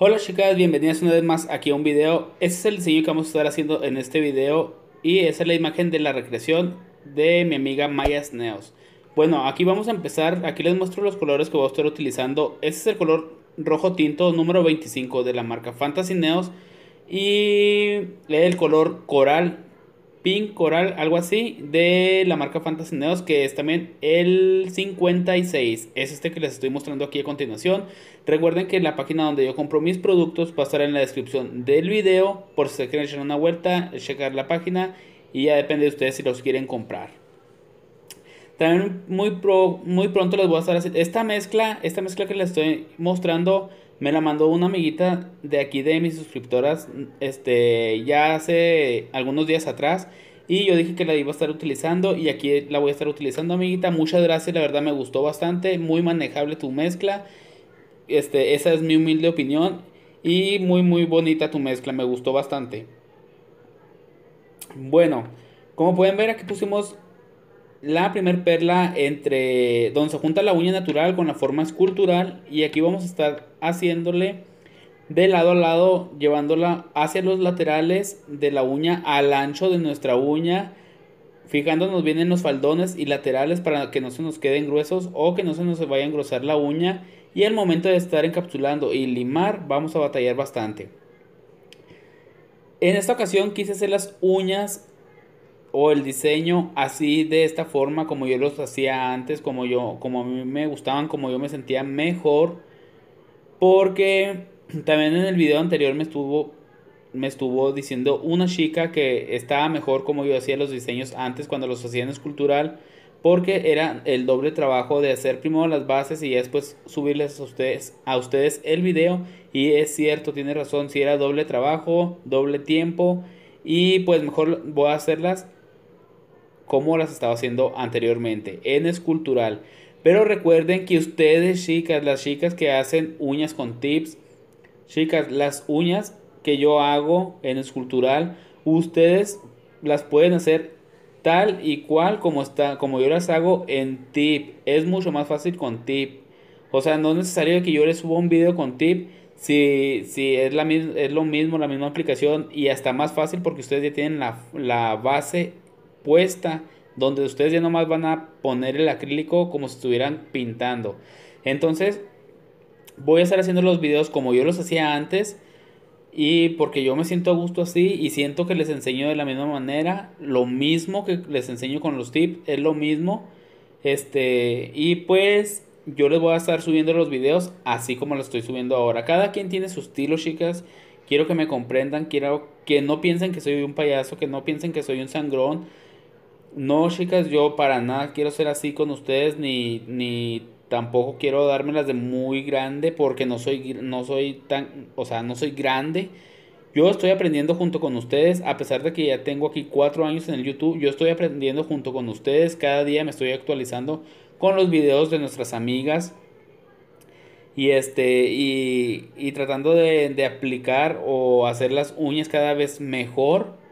Hola chicas, bienvenidas una vez más aquí a un video. Este es el diseño que vamos a estar haciendo en este video y esa es la imagen de la recreación de mi amiga Mayas Neos. Bueno, aquí vamos a empezar, aquí les muestro los colores que voy a estar utilizando. Este es el color rojo tinto número 25 de la marca Fantasy Neos y el color coral Coral, algo así, de la marca Fantasy Neos, que es también el 56. Es este que les estoy mostrando aquí a continuación. Recuerden que la página donde yo compro mis productos va a estar en la descripción del video, por si se quieren echar una vuelta, checar la página y ya depende de ustedes si los quieren comprar. También muy, muy pronto les voy a estar haciendo esta mezcla, esta mezcla que les estoy mostrando me la mandó una amiguita de aquí de mis suscriptoras, este, ya hace algunos días atrás. Y yo dije que la iba a estar utilizando y aquí la voy a estar utilizando, amiguita. Muchas gracias, la verdad me gustó bastante. Muy manejable tu mezcla. Este, esa es mi humilde opinión. Y muy, muy bonita tu mezcla, me gustó bastante. Bueno, como pueden ver, aquí pusimos la primer perla entre donde se junta la uña natural con la forma escultural y aquí vamos a estar haciéndole de lado a lado llevándola hacia los laterales de la uña al ancho de nuestra uña fijándonos bien en los faldones y laterales para que no se nos queden gruesos o que no se nos vaya a engrosar la uña y al momento de estar encapsulando y limar vamos a batallar bastante en esta ocasión quise hacer las uñas o el diseño así de esta forma como yo los hacía antes, como yo como a mí me gustaban, como yo me sentía mejor porque también en el video anterior me estuvo me estuvo diciendo una chica que estaba mejor como yo hacía los diseños antes cuando los hacía en escultural porque era el doble trabajo de hacer primero las bases y después subirles a ustedes, a ustedes el video y es cierto, tiene razón, si era doble trabajo, doble tiempo y pues mejor voy a hacerlas como las estaba haciendo anteriormente en escultural. Pero recuerden que ustedes, chicas, las chicas que hacen uñas con tips, chicas, las uñas que yo hago en escultural, ustedes las pueden hacer tal y cual como está, como yo las hago en tip. Es mucho más fácil con tip. O sea, no es necesario que yo les suba un video con tip si, si es, la, es lo mismo, la misma aplicación y hasta más fácil porque ustedes ya tienen la, la base donde ustedes ya nomás van a poner el acrílico como si estuvieran pintando. Entonces, voy a estar haciendo los videos como yo los hacía antes y porque yo me siento a gusto así y siento que les enseño de la misma manera, lo mismo que les enseño con los tips, es lo mismo. Este, y pues yo les voy a estar subiendo los videos así como los estoy subiendo ahora. Cada quien tiene su estilo, chicas. Quiero que me comprendan, quiero que no piensen que soy un payaso, que no piensen que soy un sangrón no, chicas, yo para nada quiero ser así con ustedes, ni, ni tampoco quiero dármelas de muy grande, porque no soy, no soy tan, o sea, no soy grande. Yo estoy aprendiendo junto con ustedes, a pesar de que ya tengo aquí cuatro años en el YouTube, yo estoy aprendiendo junto con ustedes, cada día me estoy actualizando con los videos de nuestras amigas y este y, tratando de, de aplicar o hacer las uñas cada vez mejor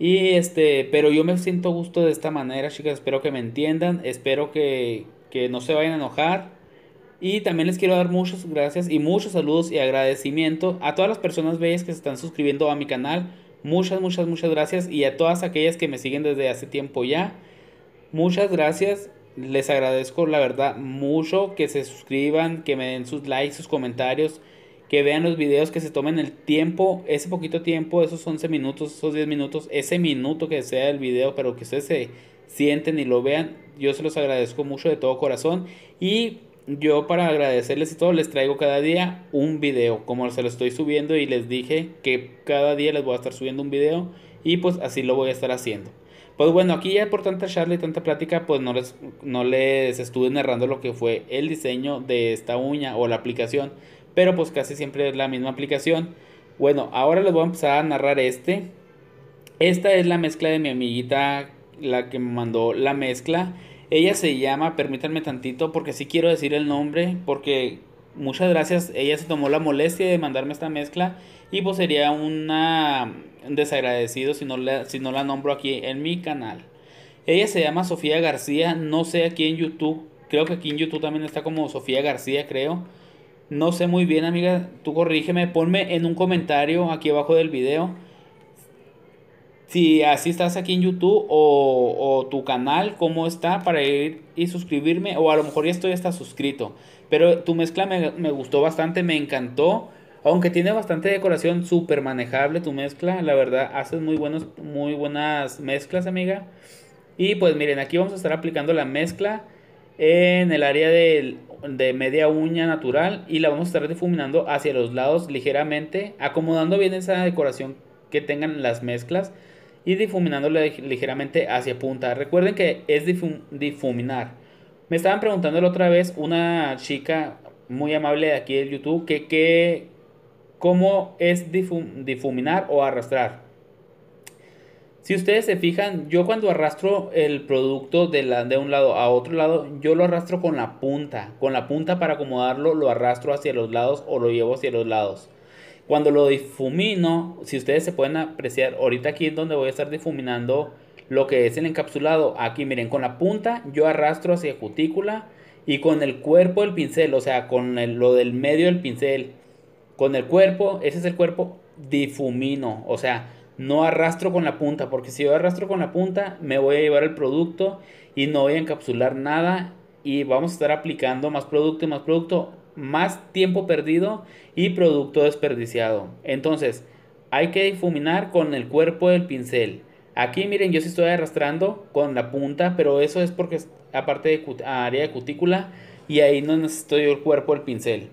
y este, pero yo me siento gusto de esta manera, chicas. Espero que me entiendan. Espero que, que no se vayan a enojar. Y también les quiero dar muchas gracias y muchos saludos y agradecimiento a todas las personas bellas que se están suscribiendo a mi canal. Muchas, muchas, muchas gracias. Y a todas aquellas que me siguen desde hace tiempo ya. Muchas gracias. Les agradezco la verdad mucho que se suscriban, que me den sus likes, sus comentarios que vean los videos, que se tomen el tiempo, ese poquito tiempo, esos 11 minutos, esos 10 minutos, ese minuto que sea el video, pero que ustedes se sienten y lo vean. Yo se los agradezco mucho de todo corazón y yo para agradecerles y todo les traigo cada día un video, como se lo estoy subiendo y les dije que cada día les voy a estar subiendo un video y pues así lo voy a estar haciendo. Pues bueno, aquí ya por tanta charla y tanta plática, pues no les, no les estuve narrando lo que fue el diseño de esta uña o la aplicación pero pues casi siempre es la misma aplicación. Bueno, ahora les voy a empezar a narrar este. Esta es la mezcla de mi amiguita, la que me mandó la mezcla. Ella se llama, permítanme tantito, porque sí quiero decir el nombre, porque muchas gracias, ella se tomó la molestia de mandarme esta mezcla y pues sería una desagradecido si no la, si no la nombro aquí en mi canal. Ella se llama Sofía García, no sé aquí en YouTube, creo que aquí en YouTube también está como Sofía García, creo. No sé muy bien, amiga, tú corrígeme, ponme en un comentario aquí abajo del video si así estás aquí en YouTube o, tu canal, cómo está para ir y suscribirme. O a lo mejor ya estoy hasta suscrito. Pero tu mezcla me, gustó bastante, me encantó. Aunque tiene bastante decoración, súper manejable tu mezcla. La verdad, haces muy, buenos, muy buenas mezclas, amiga. Y pues miren, aquí vamos a estar aplicando la mezcla en el área del de media uña natural y la vamos a estar difuminando hacia los lados ligeramente, acomodando bien esa decoración que tengan las mezclas y difuminándola ligeramente hacia punta. Recuerden que es difuminar. Me estaban preguntando la otra vez una chica muy amable de aquí de YouTube que, que cómo es difuminar o arrastrar. Si ustedes se fijan, yo cuando arrastro el producto de, la, de un lado a otro lado, yo lo arrastro con la punta. Con la punta para acomodarlo, lo arrastro hacia los lados o lo llevo hacia los lados. Cuando lo difumino, si ustedes se pueden apreciar, ahorita aquí es donde voy a estar difuminando lo que es el encapsulado. Aquí miren, con la punta yo arrastro hacia cutícula y con el cuerpo del pincel, o sea, con lo del medio del pincel, con el cuerpo, ese es el cuerpo, difumino. O sea, no arrastro con la punta, porque si yo arrastro con la punta, me voy a llevar el producto y no voy a encapsular nada y vamos a estar aplicando más producto y más producto, más tiempo perdido y producto desperdiciado. Entonces, hay que difuminar con el cuerpo del pincel. Aquí miren, yo sí estoy arrastrando con la punta, pero eso es porque es aparte de área de cutícula y ahí no necesito yo el cuerpo del pincel.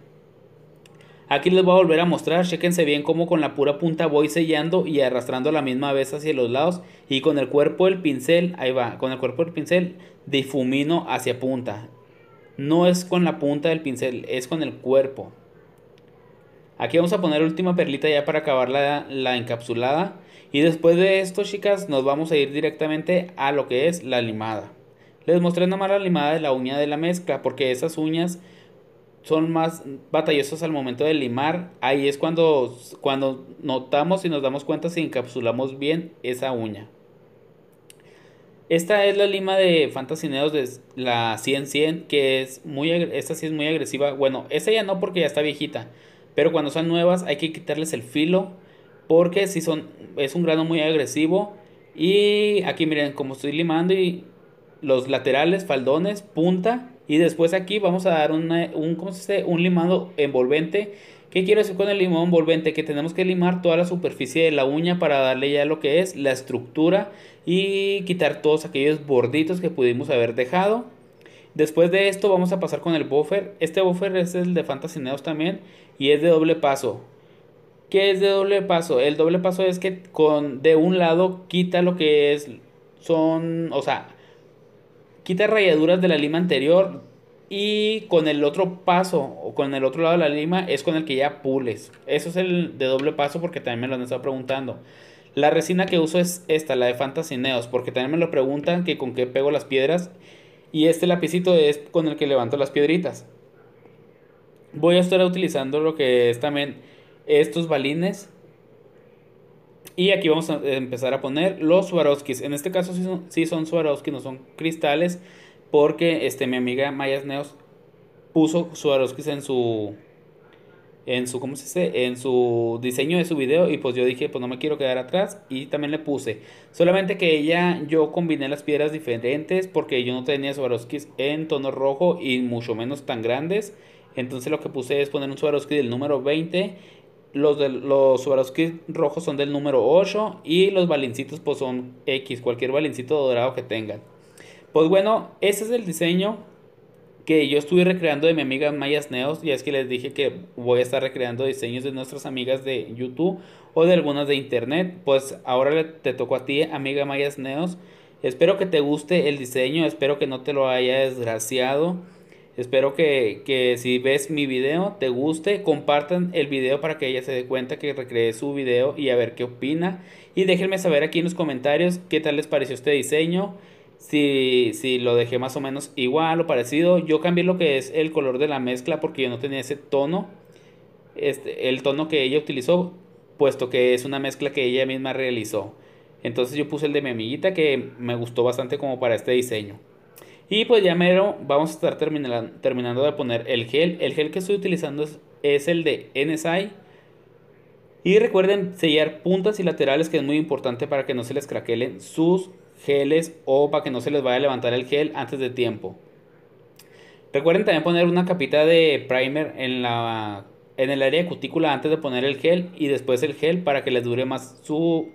Aquí les voy a volver a mostrar, chequense bien cómo con la pura punta voy sellando y arrastrando a la misma vez hacia los lados y con el cuerpo del pincel, ahí va, con el cuerpo del pincel difumino hacia punta. No es con la punta del pincel, es con el cuerpo. Aquí vamos a poner última perlita ya para acabar la, la encapsulada. Y después de esto, chicas, nos vamos a ir directamente a lo que es la limada. Les mostré nomás la limada de la uña de la mezcla porque esas uñas son más batallosos al momento de limar, ahí es cuando, cuando notamos y nos damos cuenta si encapsulamos bien esa uña. Esta es la lima de Fantasineos de la 100-100, que es muy, esta sí es muy agresiva. Bueno, esta ya no porque ya está viejita, pero cuando son nuevas hay que quitarles el filo, porque si son, es un grano muy agresivo. Y aquí miren, como estoy limando y los laterales, faldones, punta, y después aquí vamos a dar un, ¿cómo un limado envolvente. ¿Qué quiero decir con el limón envolvente? Que tenemos que limar toda la superficie de la uña para darle ya lo que es la estructura y quitar todos aquellos borditos que pudimos haber dejado. Después de esto vamos a pasar con el buffer. Este buffer es el de Fantasy también y es de doble paso. ¿Qué es de doble paso? El doble paso es que con de un lado quita lo que es son, o sea, Quita rayaduras de la lima anterior y con el otro paso o con el otro lado de la lima es con el que ya pules. Eso es el de doble paso porque también me lo han estado preguntando. La resina que uso es esta, la de Fantasineos, porque también me lo preguntan que con qué pego las piedras. Y este lapicito es con el que levanto las piedritas. Voy a estar utilizando lo que es también estos balines y aquí vamos a empezar a poner los Swarovskis. En este caso sí son, sí no son cristales. Porque este, mi amiga Mayas Neos puso Swarovskis en su... En su, ¿cómo dice? En su diseño de su video. Y pues yo dije, pues no me quiero quedar atrás. Y también le puse. Solamente que ella, yo combiné las piedras diferentes. Porque yo no tenía Swarovskis en tono rojo. Y mucho menos tan grandes. Entonces lo que puse es poner un Swarovski del número 20 los, de, los rojos son del número 8 y los balincitos pues son X, cualquier balincito dorado que tengan. Pues bueno, ese es el diseño que yo estuve recreando de mi amiga Mayas Neos. Y es que les dije que voy a estar recreando diseños de nuestras amigas de YouTube o de algunas de internet. Pues ahora te tocó a ti, amiga Mayas Neos. Espero que te guste el diseño, espero que no te lo haya desgraciado. Espero que, si ves mi video te guste, compartan el video para que ella se dé cuenta que recreé su video y a ver qué opina. Y déjenme saber aquí en los comentarios qué tal les pareció este diseño, si, si lo dejé más o menos igual o parecido. Yo cambié lo que es el color de la mezcla porque yo no tenía ese tono, este, el tono que ella utilizó, puesto que es una mezcla que ella misma realizó. Entonces yo puse el de mi amiguita que me gustó bastante como para este diseño. Y pues ya mero vamos a estar terminando, de poner el gel. El gel que estoy utilizando es, el de NSI. Y recuerden sellar puntas y laterales que es muy importante para que no se les craquelen sus geles o para que no se les vaya a levantar el gel antes de tiempo. Recuerden también poner una capita de primer en, la, en el área de cutícula antes de poner el gel y después el gel para que les dure más su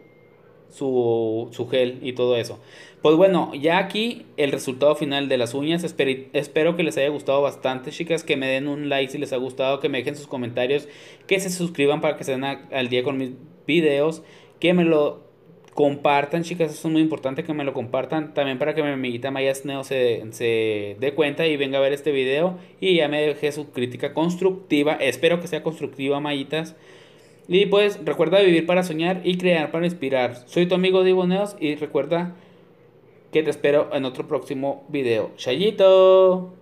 su, gel y todo eso. Pues bueno, ya aquí el resultado final de las uñas. Espero, que les haya gustado bastante, chicas. Que me den un like si les ha gustado, que me dejen sus comentarios, que se suscriban para que estén al día con mis videos, que me lo compartan, chicas, eso es muy importante que me lo compartan. También para que mi amiguita Maya Sneo se, se, dé cuenta y venga a ver este video y ya me deje su crítica constructiva. Espero que sea constructiva, Mayitas. Y pues recuerda vivir para soñar y crear para inspirar. Soy tu amigo Diboneos y recuerda que te espero en otro próximo video. Chayito.